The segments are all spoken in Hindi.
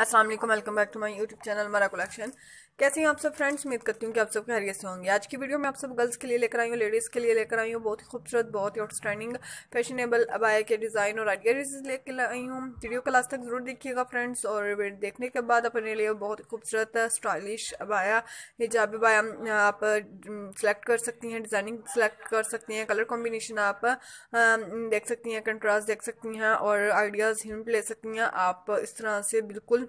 Aslam welcome back to my YouTube channel मरा कलेक्शन कैसे हैं आप सब फ्रेंड्स उम्मीद करती हूँ कि आप सब खैरियत से होंगे आज की वीडियो में आप सब गर्ल्स के लिए लेकर आई हूँ लेडीज़ के लिए लेकर आई हूँ बहुत ही खूबसूरत बहुत ही आउटस्टैंडिंग फैशनेबल अबाए के डिज़ाइन और आइडिया ड्रेसेज लेकर आई हूँ वीडियो का लास्ट तक जरूर देखिएगा फ्रेंड्स और देखने के बाद अपने लिए बहुत ही खूबसूरत स्टाइलिश अबाया हिजाब अबाया आप सेलेक्ट कर सकती हैं डिज़ाइनिंग सेलेक्ट कर सकती हैं कलर कॉम्बिनेशन आप देख सकती हैं कंट्रास्ट देख सकती हैं और आइडियाज़ हिंट ले सकती हैं आप इस तरह से बिल्कुल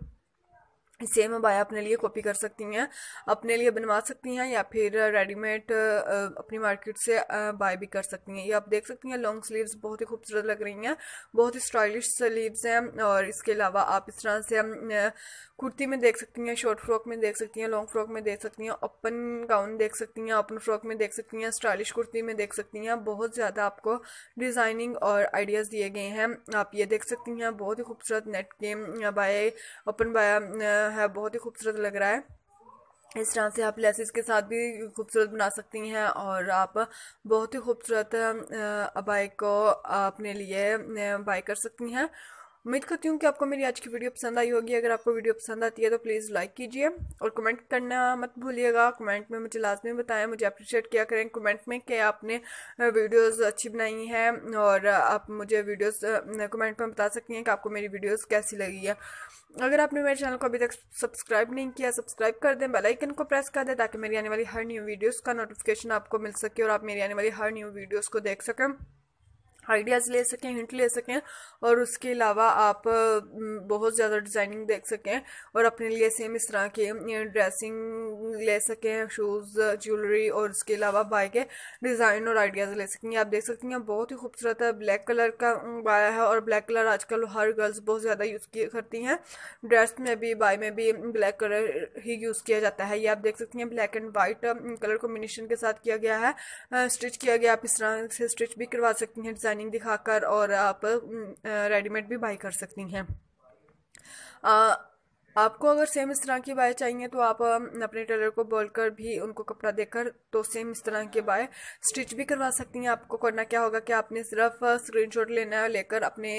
सेम अब आया अपने लिए कॉपी कर सकती हैं अपने लिए बनवा सकती हैं या फिर रेडीमेड अपनी मार्केट से बाय भी कर सकती हैं ये आप देख सकती हैं लॉन्ग स्लीव्स बहुत ही खूबसूरत लग रही हैं बहुत ही स्टाइलिश स्लीव्स हैं और इसके अलावा आप इस तरह से कुर्ती में देख सकती हैं शॉर्ट फ्रॉक में देख सकती हैं लॉन्ग फ्रॉक में देख सकती हैं ओपन गाउन देख सकती हैं ओपन फ्रॉक में देख सकती हैं स्टाइलिश कुर्ती में देख सकती हैं बहुत ज़्यादा आपको डिज़ाइनिंग और आइडियाज़ दिए गए हैं आप ये देख सकती हैं बहुत ही खूबसूरत नेट के बाय ओपन बाय है बहुत ही खूबसूरत लग रहा है इस तरह से आप लेसिस के साथ भी खूबसूरत बना सकती हैं और आप बहुत ही खूबसूरत अबाई को अपने लिए बाई कर सकती हैं उम्मीद करती हूँ कि आपको मेरी आज की वीडियो पसंद आई होगी अगर आपको वीडियो पसंद आती है तो प्लीज़ लाइक कीजिए और कमेंट करना मत भूलिएगा कमेंट में मुझे लाजमी बताएं मुझे अप्रिशिएट किया करें कमेंट में कि आपने वीडियोस अच्छी बनाई हैं और आप मुझे वीडियोस कमेंट में बता सकती हैं कि आपको मेरी वीडियोस कैसी लगी है अगर आपने मेरे चैनल को अभी तक सब्सक्राइब नहीं किया सब्सक्राइब कर दें बेलाइकन को प्रेस कर दें ताकि मेरी आने वाली हर न्यू वीडियोज़ का नोटिफिकेशन आपको मिल सके और आप मेरी आने वाली हर न्यू वीडियोज़ को देख सकें आइडियाज़ ले सकें हिंट ले सकें और उसके अलावा आप बहुत ज़्यादा डिज़ाइनिंग देख सकें और अपने लिए सेम इस तरह के ड्रेसिंग ले सकें शूज़ ज्वेलरी और उसके अलावा बाय के डिज़ाइन और आइडियाज़ ले सकें आप देख सकती हैं बहुत ही खूबसूरत है ब्लैक कलर का बाया है और ब्लैक कलर आजकल हर गर्ल्स बहुत ज़्यादा यूज़ किया करती हैं ड्रेस में भी बाय में भी ब्लैक कलर ही यूज़ किया जाता है ये आप देख सकती हैं black and white colour combination के साथ किया गया है स्टिच किया गया आप इस तरह से स्टिच भी करवा सकती हैं डिज़ाइन डिज़ाइनिंग दिखाकर और आप रेडीमेड भी बाई कर सकती हैं आपको अगर सेम इस तरह की बाय चाहिए तो आप अपने टेलर को बोलकर भी उनको कपड़ा देकर तो सेम इस तरह की बाय स्टिच भी करवा सकती हैं आपको करना क्या होगा कि आपने सिर्फ स्क्रीनशॉट लेना है लेकर अपने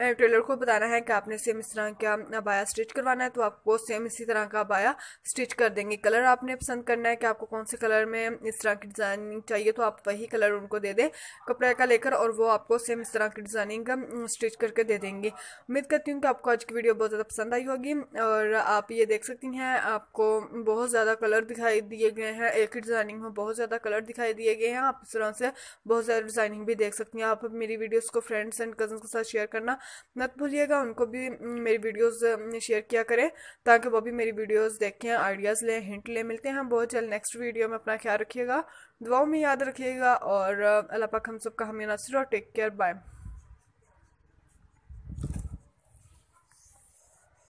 टेलर को बताना है कि आपने सेम इस तरह का बाया स्टिच करवाना है तो आपको सेम इसी तरह का बाया स्टिच कर देंगे कलर आपने पसंद करना है कि आपको कौन से कलर में इस तरह की डिज़ाइनिंग चाहिए तो आप वही कलर उनको दे दें कपड़े का लेकर और वो आपको सेम इस तरह की डिज़ाइनिंग स्टिच करके दे देंगे उम्मीद करती हूँ कि आपको आज की वीडियो बहुत ज़्यादा पसंद आई होगी और और आप ये देख सकती हैं आपको बहुत ज़्यादा कलर दिखाई दिए गए हैं एक ही डिज़ाइनिंग में बहुत ज़्यादा कलर दिखाई दिए गए हैं आप इस तरह से बहुत ज़्यादा डिज़ाइनिंग भी देख सकती हैं आप मेरी वीडियोस को फ्रेंड्स एंड कजन के साथ शेयर करना मत भूलिएगा उनको भी मेरी वीडियोज़ शेयर किया करें ताकि वो भी मेरी वीडियोज़ देखें आइडियाज़ लें हिंट लें मिलते हैं बहुत जल्द नेक्स्ट वीडियो में अपना ख्याल रखिएगा दुआओं में याद रखिएगा और अल्लाह पाक हम सब का हमें नसर और टेक केयर बाय